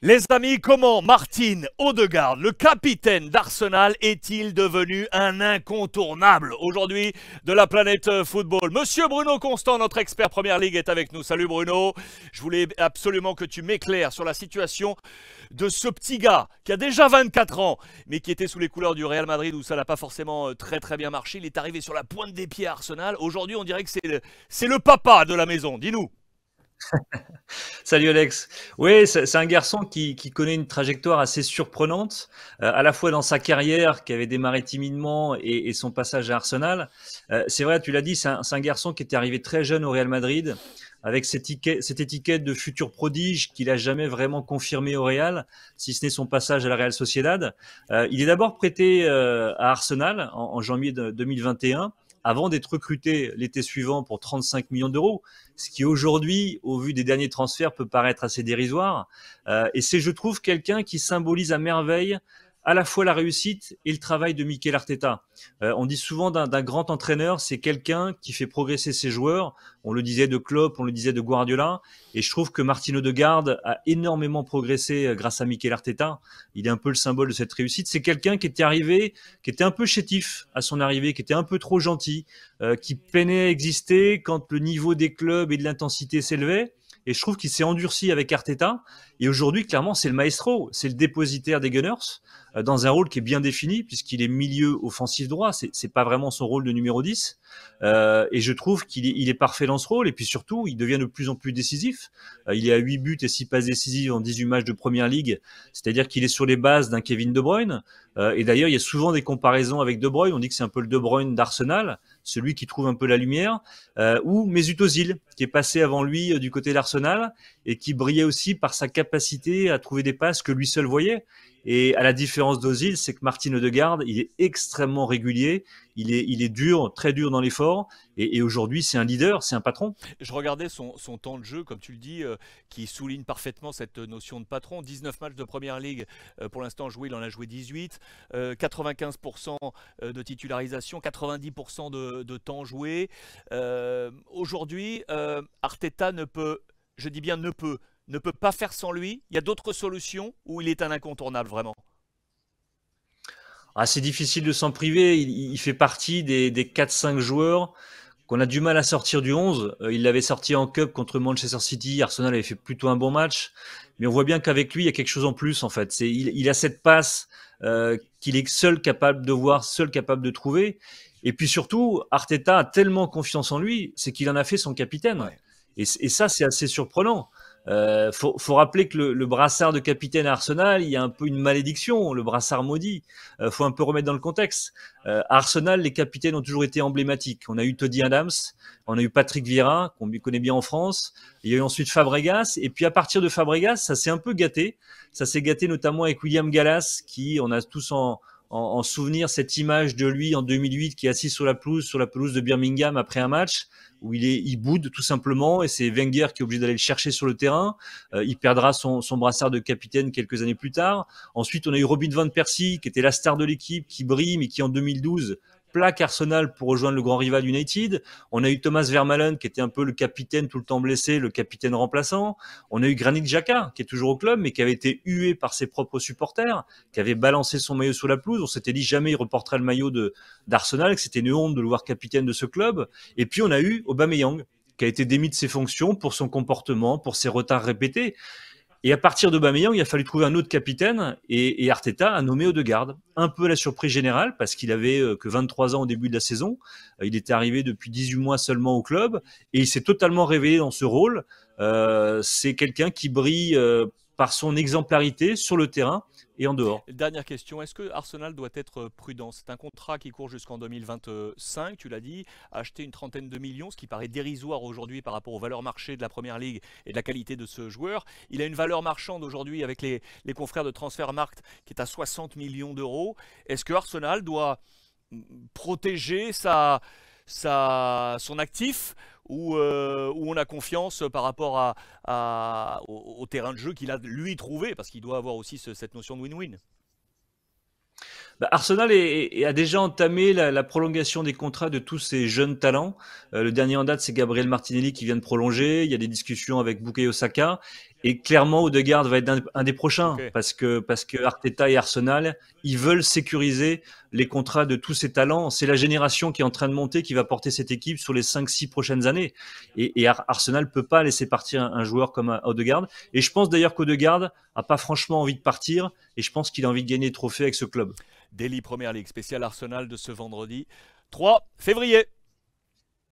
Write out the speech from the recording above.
Les amis, comment Martin Odegaard, le capitaine d'Arsenal, est-il devenu un incontournable aujourd'hui de la planète football Monsieur Bruno Constant, notre expert Première Ligue, est avec nous. Salut Bruno. Je voulais absolument que tu m'éclaires sur la situation de ce petit gars qui a déjà 24 ans, mais qui était sous les couleurs du Real Madrid où ça n'a pas forcément euh, très très bien marché. Il est arrivé sur la pointe des pieds à Arsenal. Aujourd'hui, on dirait que c'est le, le papa de la maison. Dis-nous. Salut Alex. Oui, c'est un garçon qui, connaît une trajectoire assez surprenante, euh, à la fois dans sa carrière qui avait démarré timidement et, son passage à Arsenal. Euh, c'est vrai, tu l'as dit, c'est un, garçon qui était arrivé très jeune au Real Madrid, avec cette, étiquette, de futur prodige qu'il a jamais vraiment confirmé au Real, si ce n'est son passage à la Real Sociedad. Euh, il est d'abord prêté à Arsenal en, janvier 2021 avant d'être recruté l'été suivant pour 35 millions d'euros, ce qui aujourd'hui, au vu des derniers transferts, peut paraître assez dérisoire. Euh, et c'est, je trouve, quelqu'un qui symbolise à merveille à la fois la réussite et le travail de Mikel Arteta. Euh, on dit souvent d'un grand entraîneur, c'est quelqu'un qui fait progresser ses joueurs. On le disait de Klopp, on le disait de Guardiola. Et je trouve que Martino de Garde a énormément progressé euh, grâce à Mikel Arteta. Il est un peu le symbole de cette réussite. C'est quelqu'un qui était arrivé, qui était un peu chétif à son arrivée, qui était un peu trop gentil, euh, qui peinait à exister quand le niveau des clubs et de l'intensité s'élevait. Et je trouve qu'il s'est endurci avec Arteta. Et aujourd'hui, clairement, c'est le maestro, c'est le dépositaire des Gunners euh, dans un rôle qui est bien défini puisqu'il est milieu offensif droit. C'est, n'est pas vraiment son rôle de numéro 10. Euh, et je trouve qu'il est, parfait dans ce rôle. Et puis surtout, il devient de plus en plus décisif. Euh, il est à 8 buts et 6 passes décisives en 18 matchs de première ligue. C'est-à-dire qu'il est sur les bases d'un Kevin De Bruyne. Euh, et d'ailleurs, il y a souvent des comparaisons avec De Bruyne. On dit que c'est un peu le De Bruyne d'Arsenal, celui qui trouve un peu la lumière, euh, ou Mesut Ozil, qui est passé avant lui euh, du côté d'Arsenal et qui brillait aussi par sa capacité à trouver des passes que lui seul voyait. Et à la différence d'Ozil, c'est que Martin Odegaard, il est extrêmement régulier, il est, il est dur, très dur dans l'effort, et, aujourd'hui c'est un leader, c'est un patron. Je regardais son, temps de jeu, comme tu le dis, euh, qui souligne parfaitement cette notion de patron. 19 matchs de Première Ligue euh, pour l'instant joués, il en a joué 18, 95% euh, de titularisation, 90% de, de, temps joué. aujourd'hui, Arteta ne peut, je dis bien ne peut, ne peut pas faire sans lui Il y a d'autres solutions où il est un incontournable vraiment ah, C'est difficile de s'en priver. Il, fait partie des, des 4-5 joueurs qu'on a du mal à sortir du 11. Euh, il l'avait sorti en Cup contre Manchester City. Arsenal avait fait plutôt un bon match. Mais on voit bien qu'avec lui, il y a quelque chose en plus, en fait. il, a cette passe euh, qu'il est seul capable de voir, seul capable de trouver. Et puis surtout, Arteta a tellement confiance en lui, c'est qu'il en a fait son capitaine. et, ça, c'est assez surprenant. Euh, faut, rappeler que le, brassard de capitaine à Arsenal, il y a un peu une malédiction, le brassard maudit. Euh, faut un peu remettre dans le contexte. Euh, Arsenal, les capitaines ont toujours été emblématiques. On a eu Toddy Adams, on a eu Patrick Vieira, qu'on connaît bien en France. Il y a eu ensuite Fabregas, et puis à partir de Fabregas, ça s'est un peu gâté. Ça s'est gâté notamment avec William Gallas, qui on a tous en en, souvenir cette image de lui en 2008 qui est assis sur la pelouse, sur la pelouse de Birmingham après un match où il est, il boude tout simplement et c'est Wenger qui est obligé d'aller le chercher sur le terrain. Euh, il perdra son, son, brassard de capitaine quelques années plus tard. Ensuite, on a eu Robin van Persie qui était la star de l'équipe, qui brille mais qui en 2012 plaque Arsenal pour rejoindre le grand rival United. On a eu Thomas Vermaelen qui était un peu le capitaine tout le temps blessé, le capitaine remplaçant. On a eu Granit Xhaka qui est toujours au club mais qui avait été hué par ses propres supporters, qui avait balancé son maillot sous la pelouse. On s'était dit jamais il reporterait le maillot de d'Arsenal, que c'était une honte de le voir capitaine de ce club. Et puis on a eu Aubameyang qui a été démis de ses fonctions pour son comportement, pour ses retards répétés. Et à partir de Bameyang, il a fallu trouver un autre capitaine et, Arteta a nommé Odegaard. Un peu la surprise générale parce qu'il avait euh, que 23 ans au début de la saison. Euh, il était arrivé depuis 18 mois seulement au club et il s'est totalement révélé dans ce rôle. Euh, c'est quelqu'un qui brille par son exemplarité sur le terrain et en dehors. Dernière question, est-ce que Arsenal doit être prudent C'est un contrat qui court jusqu'en 2025, tu l'as dit, acheter une trentaine de millions, ce qui paraît dérisoire aujourd'hui par rapport aux valeurs marchés de la Première Ligue et de la qualité de ce joueur. Il a une valeur marchande aujourd'hui avec les, les confrères de Transfermarkt qui est à 60 millions d'euros. Est-ce que Arsenal doit protéger sa son actif où, euh, on a confiance par rapport à, au, terrain de jeu qu'il a lui trouvé, parce qu'il doit avoir aussi cette notion de win-win. Bah, Arsenal a déjà entamé la, prolongation des contrats de tous ces jeunes talents. Euh, le dernier en date, c'est Gabriel Martinelli qui vient de prolonger. Il y a des discussions avec Bukayo Osaka. Et clairement, Odegaard va être un, des prochains parce que parce que Arteta et Arsenal, ils veulent sécuriser les contrats de tous ces talents. C'est la génération qui est en train de monter qui va porter cette équipe sur les 5-6 prochaines années. Et, et Arsenal peut pas laisser partir un, joueur comme euh, Odegaard. Et je pense d'ailleurs qu'Odegaard a pas franchement envie de partir. Et je pense qu'il a envie de gagner le trophée avec ce club. Daily Premier League spécial Arsenal de ce vendredi 3 février.